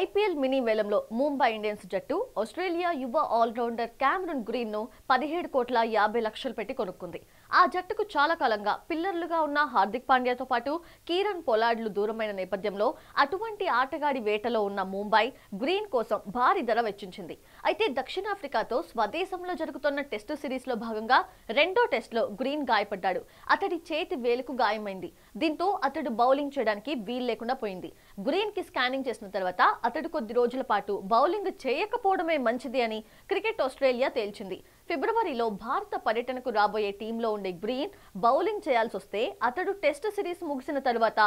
IPL mini వేలంలో Mumbai Indians జట్టు Australia యువ ఆల్రౌండర్ క్యామరన్ గ్రీన్ను పదిహేడు కోట్ల యాభై లక్షలు పెట్టి కొనుక్కుంది ఆ జట్టుకు చాలా కాలంగా పిల్లర్లుగా ఉన్న హార్దిక్ పాండ్యాతో పాటు కీరన్ పొలాడ్లు దూరమైన నేపథ్యంలో అటువంటి ఆటగాడి వేటలో ఉన్న ముంబై గ్రీన్ కోసం భారీ ధర వెచ్చించింది అయితే దక్షిణాఫ్రికాతో స్వదేశంలో జరుగుతున్న టెస్టు సిరీస్లో భాగంగా రెండో టెస్ట్లో గ్రీన్ గాయపడ్డాడు అతడి చేతి వేలుకు గాయమైంది దీంతో అతడు బౌలింగ్ చేయడానికి వీలు లేకుండా పోయింది గ్రీన్ కి స్కానింగ్ చేసిన తర్వాత అతడు కొద్ది రోజుల పాటు బౌలింగ్ చేయకపోవడమే మంచిది అని క్రికెట్ ఆస్ట్రేలియా తేల్చింది ఫిబ్రవరిలో భారత పర్యటనకు రాబోయే టీంలో ఉండే గ్రీన్ బౌలింగ్ చేయాల్సి వస్తే అతడు టెస్ట్ సిరీస్ ముగిసిన తరువాత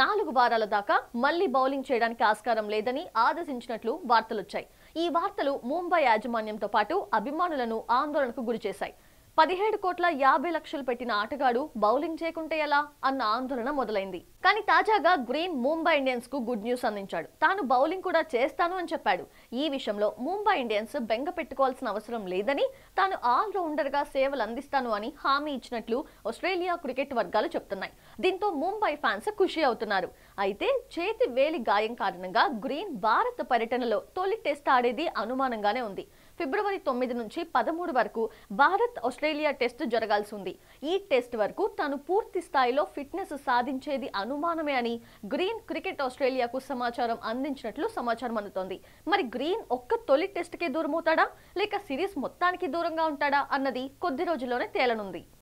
నాలుగు వారాల దాకా మళ్లీ బౌలింగ్ చేయడానికి ఆస్కారం లేదని ఆదేశించినట్లు వార్తలొచ్చాయి ఈ వార్తలు ముంబై యాజమాన్యంతో పాటు అభిమానులను ఆందోళనకు గురిచేశాయి పదిహేడు కోట్ల యాభై లక్షలు పెట్టిన ఆటగాడు బౌలింగ్ చేయకుంటే ఎలా అన్న ఆందోళన మొదలైంది కానీ తాజాగా గ్రీన్ ముంబై ఇండియన్స్ కు గుడ్ న్యూస్ అందించాడు తాను బౌలింగ్ కూడా చేస్తాను అని చెప్పాడు ఈ విషయంలో ముంబై ఇండియన్స్ బెంగ పెట్టుకోవాల్సిన అవసరం లేదని తాను ఆల్రౌండర్ గా సేవలు అందిస్తాను అని హామీ ఇచ్చినట్లు ఆస్ట్రేలియా క్రికెట్ వర్గాలు చెప్తున్నాయి దీంతో ముంబై ఫ్యాన్స్ ఖుషి అవుతున్నారు అయితే చేతి వేలి గాయం కారణంగా గ్రీన్ భారత పర్యటనలో తొలి టెస్ట్ ఆడేది అనుమానంగానే ఉంది ఫిబ్రవరి తొమ్మిది నుంచి పదమూడు వరకు భారత్ ఆస్ట్రేలియా టెస్ట్ జరగాల్సి ఉంది ఈ టెస్ట్ వరకు తను పూర్తి స్థాయిలో ఫిట్నెస్ సాధించేది అనుమానమే అని గ్రీన్ క్రికెట్ ఆస్ట్రేలియాకు సమాచారం అందించినట్లు సమాచారం అందుతోంది మరి గ్రీన్ ఒక్క తొలి టెస్ట్కే దూరమవుతాడా లేక సిరీస్ మొత్తానికి దూరంగా ఉంటాడా అన్నది కొద్ది రోజుల్లోనే తేలనుంది